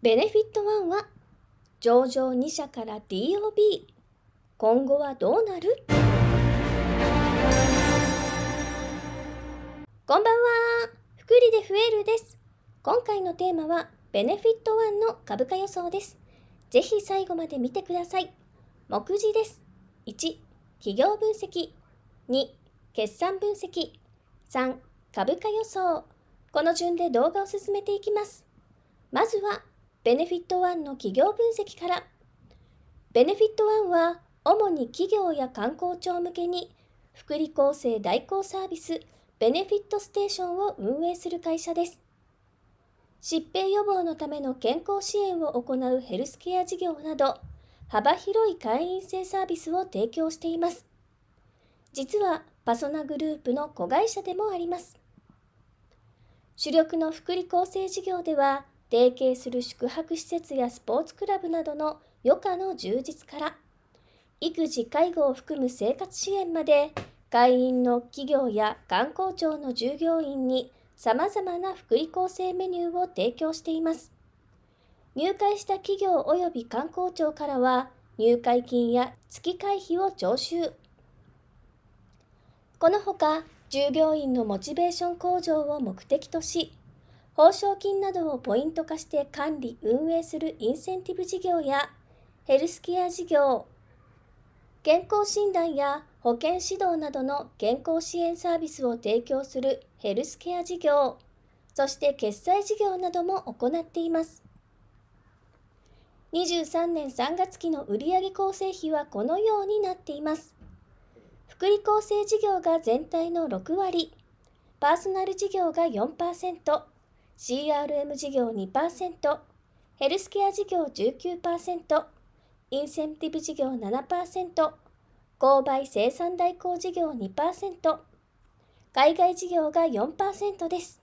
ベネフィット1は上場2社から DOB 今後はどうなるこんばんは福利で増えるです今回のテーマはベネフィット1の株価予想ですぜひ最後まで見てください目次です1企業分析2決算分析3株価予想この順で動画を進めていきますまずはベネフィットワンの企業分析からベネフィットワンは主に企業や観光庁向けに福利厚生代行サービスベネフィットステーションを運営する会社です疾病予防のための健康支援を行うヘルスケア事業など幅広い会員制サービスを提供しています実はパソナグループの子会社でもあります主力の福利厚生事業では提携する宿泊施設やスポーツクラブなどの余暇の充実から育児介護を含む生活支援まで会員の企業や観光庁の従業員にさまざまな福利厚生メニューを提供しています。入会した企業及び観光庁からは入会金や月会費を徴収。このほか従業員のモチベーション向上を目的とし報奨金などをポイント化して管理・運営するインセンティブ事業やヘルスケア事業、健康診断や保健指導などの健康支援サービスを提供するヘルスケア事業、そして決済事業なども行っています。23年3月期の売上構成比はこのようになっています。福利厚生事業が全体の6割、パーソナル事業が4%、CRM 事業2%、ヘルスケア事業19%、インセンティブ事業7%、購買生産代行事業2%、海外事業が4%です。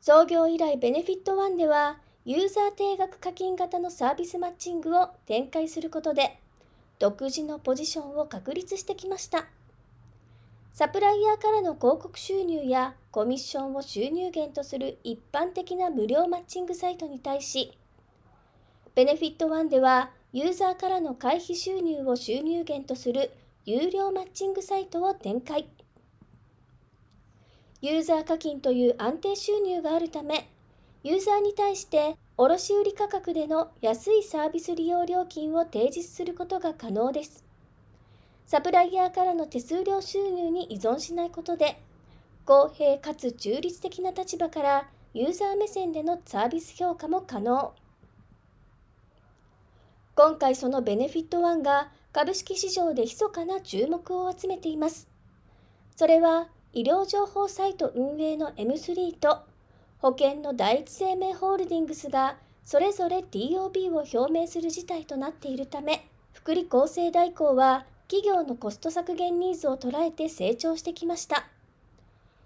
創業以来ベネフィットワンでは、ユーザー定額課金型のサービスマッチングを展開することで、独自のポジションを確立してきました。サプライヤーからの広告収入やコミッションを収入源とする一般的な無料マッチングサイトに対し、ベネフィット1ではユーザーからの会費収入を収入源とする有料マッチングサイトを展開。ユーザー課金という安定収入があるため、ユーザーに対して卸売価格での安いサービス利用料金を提示することが可能です。サプライヤーからの手数料収入に依存しないことで公平かつ中立的な立場からユーザー目線でのサービス評価も可能今回そのベネフィットワンが株式市場で密かな注目を集めていますそれは医療情報サイト運営の M3 と保険の第一生命ホールディングスがそれぞれ DOB を表明する事態となっているため福利厚生代行は企業のコスト削減ニーズを捉えて成長してきました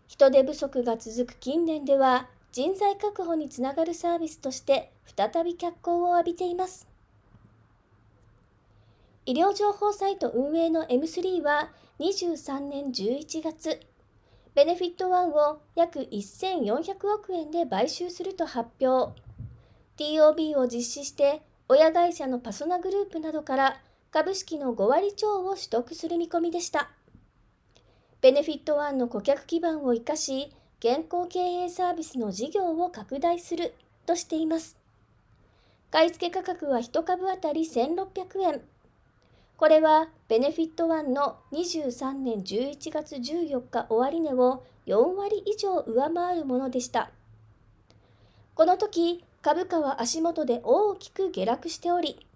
人手不足が続く近年では人材確保につながるサービスとして再び脚光を浴びています医療情報サイト運営の M3 は23年11月ベネフィットワンを約1400億円で買収すると発表 TOB を実施して親会社のパソナグループなどから株式の5割超を取得する見込みでした。ベネフィットワンの顧客基盤を生かし、現行経営サービスの事業を拡大するとしています。買い付け価格は1株当たり1600円。これはベネフィットワンの23年11月14日終値を4割以上上回るものでした。この時、株価は足元で大きく下落しており、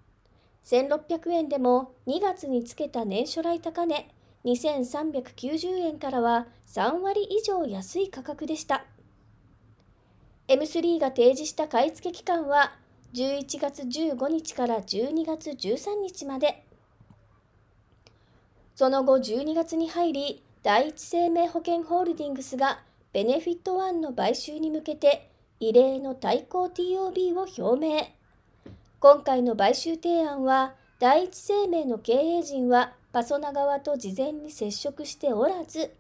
1600円でも2月につけた年初来高値2390円からは3割以上安い価格でした M3 が提示した買い付け期間は11月15日から12月13日までその後12月に入り第一生命保険ホールディングスがベネフィットワンの買収に向けて異例の対抗 TOB を表明今回の買収提案は第一生命の経営陣はパソナ側と事前に接触しておらず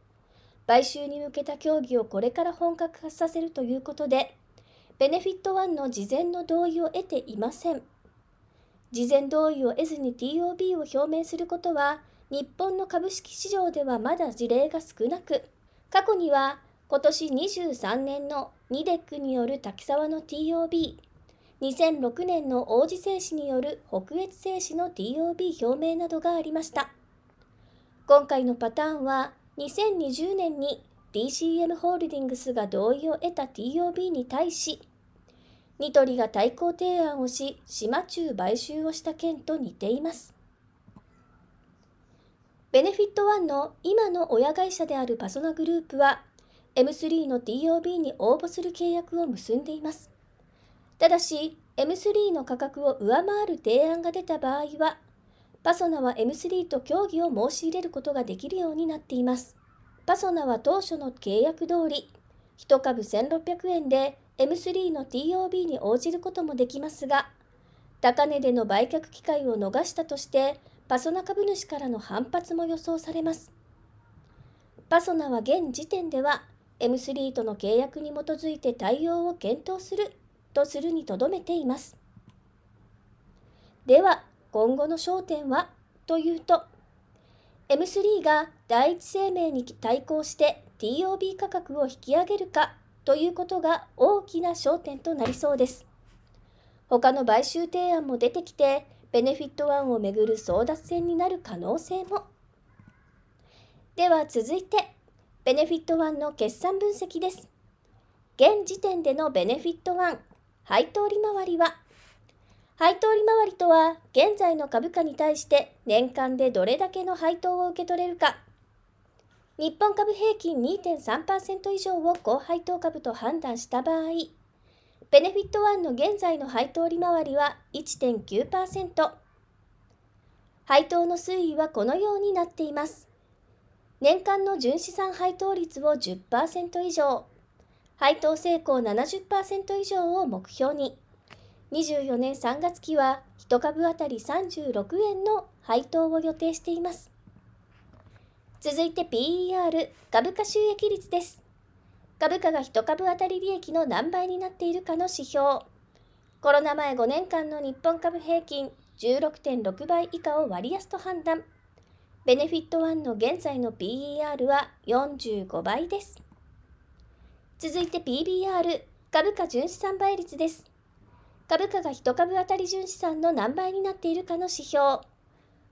買収に向けた協議をこれから本格化させるということでベネフィットワンの事前の同意を得ていません事前同意を得ずに TOB を表明することは日本の株式市場ではまだ事例が少なく過去には今年23年のニデックによる滝沢の TOB 2006年の王子製紙による北越製紙の DOB 表明などがありました今回のパターンは2020年に DCM ホールディングスが同意を得た TOB に対しニトリが対抗提案をし島中買収をした件と似ていますベネフィットワンの今の親会社であるパソナグループは M3 の TOB に応募する契約を結んでいますただし M3 の価格を上回る提案が出た場合はパソナは M3 と協議を申し入れることができるようになっていますパソナは当初の契約通り1株1600円で M3 の TOB に応じることもできますが高値での売却機会を逃したとしてパソナ株主からの反発も予想されますパソナは現時点では M3 との契約に基づいて対応を検討するとするにとどめています。では、今後の焦点はというと、M3 が第一生命に対抗して TOB 価格を引き上げるかということが大きな焦点となりそうです。他の買収提案も出てきて、ベネフィット1をめぐる争奪戦になる可能性も。では続いて、ベネフィット1の決算分析です。現時点でのベネフィット1配当利回りは配当利回りとは現在の株価に対して年間でどれだけの配当を受け取れるか日本株平均2.3%以上を高配当株と判断した場合ベネフィットワンの現在の配当利回りは1.9%配当の推移はこのようになっています年間の純資産配当率を10%以上配当成功70%以上を目標に24年3月期は1株当たり36円の配当を予定しています続いて PER 株価収益率です株価が1株当たり利益の何倍になっているかの指標コロナ前5年間の日本株平均16.6倍以下を割安と判断ベネフィットワンの現在の PER は45倍です続いて PBR 株価純資産倍率です株価が1株当たり純資産の何倍になっているかの指標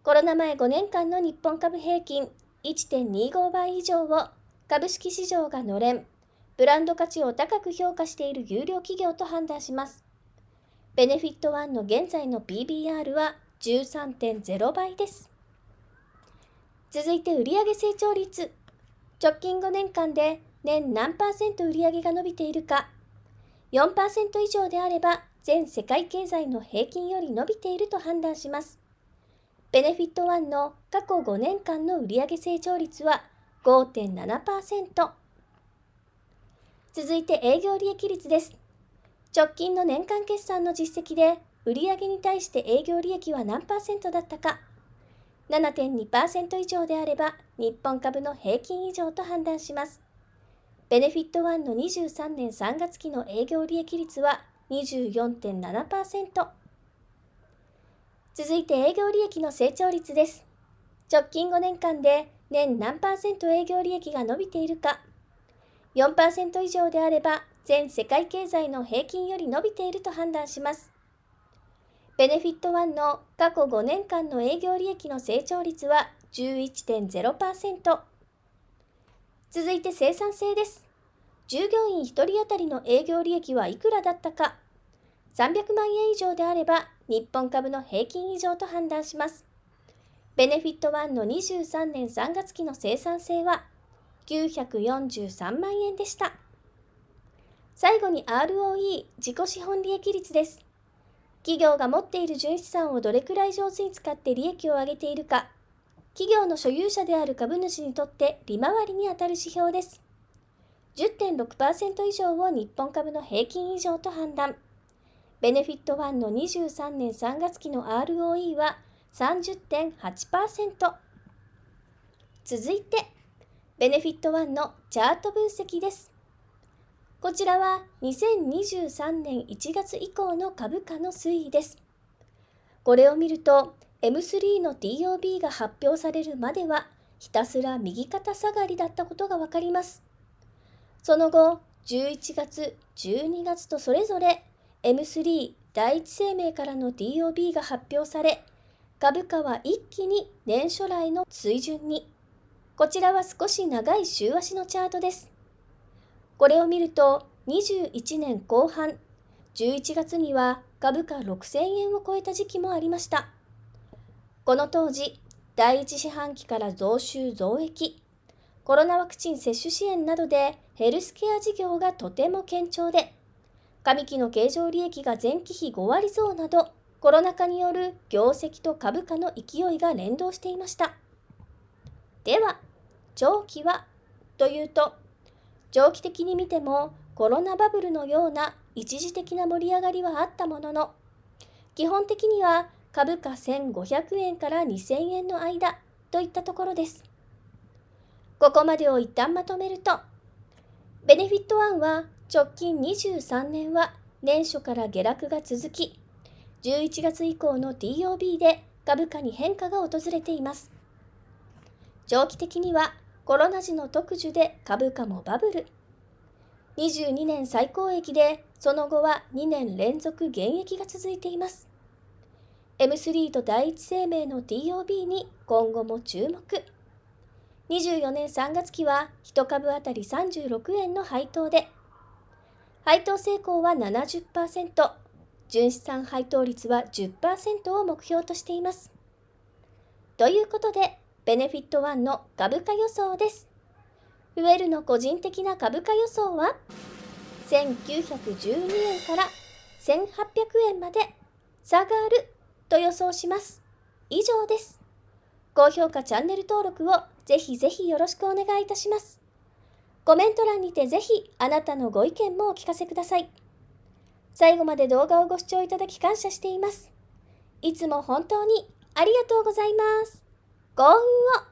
コロナ前5年間の日本株平均1.25倍以上を株式市場がのれんブランド価値を高く評価している優良企業と判断しますベネフィット1の現在の PBR は13.0倍です続いて売上成長率直近5年間で年何パーセント売上が伸びているか4%以上であれば全世界経済の平均より伸びていると判断しますベネフィット1の過去5年間の売上成長率は5.7%続いて営業利益率です直近の年間決算の実績で売上に対して営業利益は何パーセントだったか7.2%以上であれば日本株の平均以上と判断しますベネフィットワンの23年3月期の営業利益率は24.7%続いて営業利益の成長率です直近5年間で年何パーセント営業利益が伸びているか4%以上であれば全世界経済の平均より伸びていると判断しますベネフィットワンの過去5年間の営業利益の成長率は11.0%続いて生産性です従業員1人当たりの営業利益はいくらだったか300万円以上であれば日本株の平均以上と判断しますベネフィットワンの23年3月期の生産性は943万円でした最後に ROE 自己資本利益率です企業が持っている純資産をどれくらい上手に使って利益を上げているか企業の所有者である株主にとって利回りにあたる指標です10.6%以上を日本株の平均以上と判断。ベネフィット1の23年3月期の ROE は30.8%。続いて、ベネフィット1のチャート分析です。こちらは2023年1月以降の株価の推移です。これを見ると M3 の TOB が発表されるまではひたすら右肩下がりだったことがわかります。その後、11月、12月とそれぞれ M3 第一生命からの DOB が発表され、株価は一気に年初来の水準に。こちらは少し長い週足のチャートです。これを見ると、21年後半、11月には株価6000円を超えた時期もありました。この当時、第一四半期から増収増益、コロナワクチン接種支援などでヘルスケア事業がとても堅調で、上期の経常利益が前期比5割増など、コロナ禍による業績と株価の勢いが連動していました。では、長期はというと、長期的に見てもコロナバブルのような一時的な盛り上がりはあったものの、基本的には株価1500円から2000円の間といったところです。ここまでを一旦まとめると、ベネフィットワンは直近23年は年初から下落が続き、11月以降の TOB で株価に変化が訪れています。長期的にはコロナ時の特需で株価もバブル。22年最高益でその後は2年連続減益が続いています。M3 と第一生命の TOB に今後も注目。24年3月期は1株当たり36円の配当で、配当成功は70%、純資産配当率は10%を目標としています。ということで、ベネフィットワンの株価予想です。ウェルの個人的な株価予想は、1912円から1800円まで下がると予想します。以上です。高評価チャンネル登録をぜひぜひよろしくお願いいたします。コメント欄にてぜひあなたのご意見もお聞かせください。最後まで動画をご視聴いただき感謝しています。いつも本当にありがとうございます。幸運を